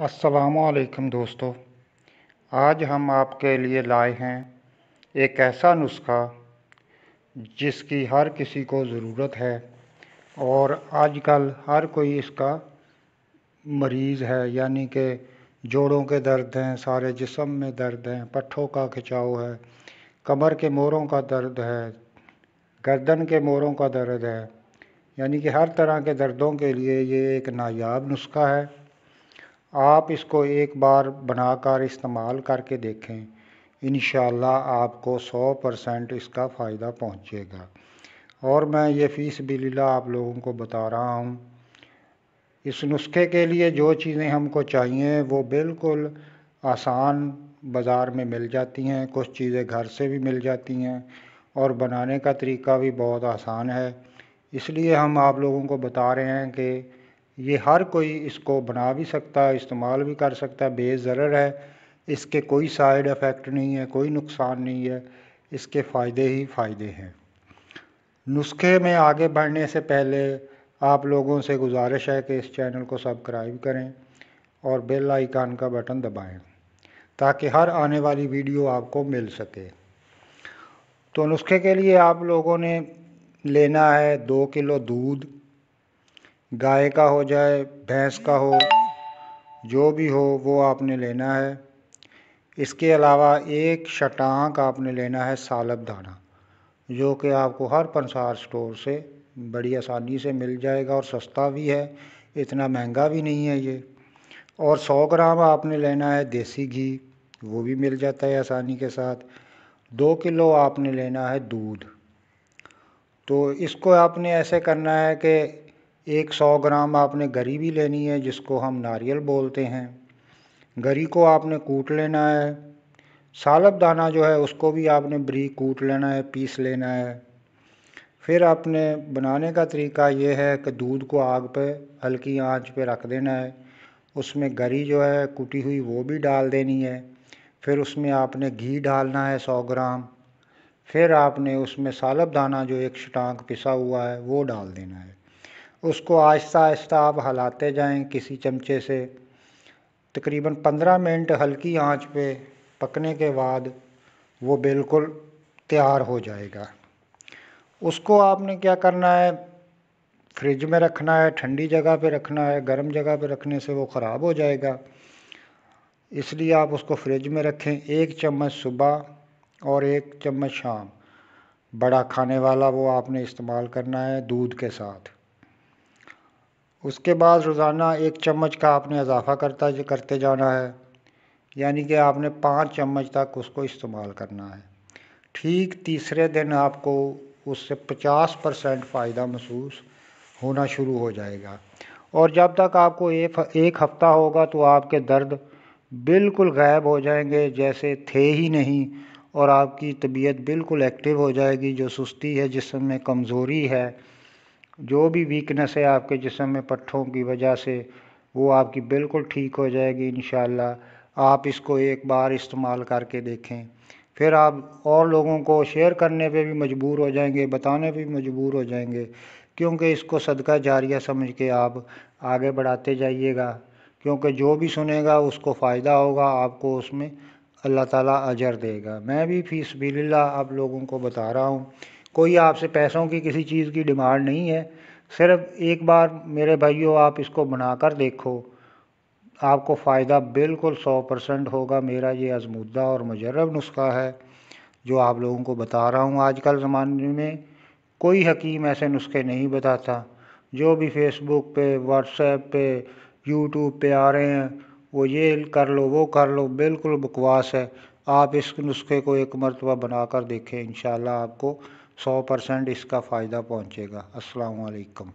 असलकम दोस्तों आज हम आपके लिए लाए हैं एक ऐसा नुस्खा जिसकी हर किसी को ज़रूरत है और आजकल हर कोई इसका मरीज़ है यानी कि जोड़ों के दर्द हैं सारे जिसम में दर्द हैं पट्ठों का खिंचाव है कमर के मोरों का दर्द है गर्दन के मोरों का दर्द है यानी कि हर तरह के दर्दों के लिए ये एक नायाब नुस्खा है आप इसको एक बार बनाकर इस्तेमाल करके देखें इन आपको सौ परसेंट इसका फ़ायदा पहुँचेगा और मैं ये फ़ीस बिल्ला आप लोगों को बता रहा हूँ इस नुस्खे के लिए जो चीज़ें हमको चाहिए वो बिल्कुल आसान बाज़ार में मिल जाती हैं कुछ चीज़ें घर से भी मिल जाती हैं और बनाने का तरीका भी बहुत आसान है इसलिए हम आप लोगों को बता रहे हैं कि ये हर कोई इसको बना भी सकता है इस्तेमाल भी कर सकता है बेज़र है इसके कोई साइड इफ़ेक्ट नहीं है कोई नुकसान नहीं है इसके फ़ायदे ही फ़ायदे हैं नुस्खे में आगे बढ़ने से पहले आप लोगों से गुजारिश है कि इस चैनल को सब्सक्राइब करें और बेल आइकान का बटन दबाएं ताकि हर आने वाली वीडियो आपको मिल सके तो नुस्खे के लिए आप लोगों ने लेना है दो किलो दूध गाय का हो जाए भैंस का हो जो भी हो वो आपने लेना है इसके अलावा एक शटांक आपने लेना है सालब दाना जो कि आपको हर पंसार स्टोर से बड़ी आसानी से मिल जाएगा और सस्ता भी है इतना महंगा भी नहीं है ये और 100 ग्राम आपने लेना है देसी घी वो भी मिल जाता है आसानी के साथ दो किलो आपने लेना है दूध तो इसको आपने ऐसे करना है कि एक सौ ग्राम आपने गरी भी लेनी है जिसको हम नारियल बोलते हैं गरी को आपने कूट लेना है सालब दाना जो है उसको भी आपने ब्री कूट लेना है पीस लेना है फिर आपने बनाने का तरीका ये है कि दूध को आग पे हल्की आंच पे रख देना है उसमें गरी जो है कूटी हुई वो भी डाल देनी है फिर उसमें आपने घी डालना है सौ ग्राम फिर आपने उसमें सालब दाना जो एक शटांक पिसा हुआ है वो डाल देना है उसको आहिस्ता आहिस्ता आप हलाते जाएं किसी चमचे से तकरीबन पंद्रह मिनट हल्की आंच पे पकने के बाद वो बिल्कुल तैयार हो जाएगा उसको आपने क्या करना है फ्रिज में रखना है ठंडी जगह पे रखना है गर्म जगह पे रखने से वो ख़राब हो जाएगा इसलिए आप उसको फ्रिज में रखें एक चम्मच सुबह और एक चम्मच शाम बड़ा खाने वाला वो आपने इस्तेमाल करना है दूध के साथ उसके बाद रोज़ाना एक चम्मच का आपने इजाफ़ा करता करते जाना है यानी कि आपने पाँच चम्मच तक उसको इस्तेमाल करना है ठीक तीसरे दिन आपको उससे पचास परसेंट फ़ायदा महसूस होना शुरू हो जाएगा और जब तक आपको एक एक हफ़्ता होगा तो आपके दर्द बिल्कुल गायब हो जाएंगे जैसे थे ही नहीं और आपकी तबीयत बिल्कुल एक्टिव हो जाएगी जो सुस्ती है जिसम में कमज़ोरी है जो भी वीकनेस है आपके जिसम में पट्ठों की वजह से वो आपकी बिल्कुल ठीक हो जाएगी इन आप इसको एक बार इस्तेमाल करके देखें फिर आप और लोगों को शेयर करने पे भी मजबूर हो जाएंगे बताने पे भी मजबूर हो जाएंगे क्योंकि इसको सदका जारिया समझ के आप आगे बढ़ाते जाइएगा क्योंकि जो भी सुनेगा उसको फ़ायदा होगा आपको उसमें अल्लाह ताला अजर देगा मैं भी फीस बिल्ला आप लोगों को बता रहा हूँ कोई आपसे पैसों की किसी चीज़ की डिमांड नहीं है सिर्फ एक बार मेरे भाइयों आप इसको बना कर देखो आपको फ़ायदा बिल्कुल सौ परसेंट होगा मेरा ये आजमूदा और मजरब नुस्खा है जो आप लोगों को बता रहा हूँ आजकल ज़माने में कोई हकीम ऐसे नुस्खे नहीं बताता जो भी फेसबुक पे व्हाट्सएप पे यूट्यूब पे आ रहे हैं वो ये कर लो वो कर लो बिल्कुल बकवास है आप इस नुस्खे को एक मरतबा बना कर देखें इन आपको सौ परसेंट इसका फ़ायदा पहुँचेगा असलकम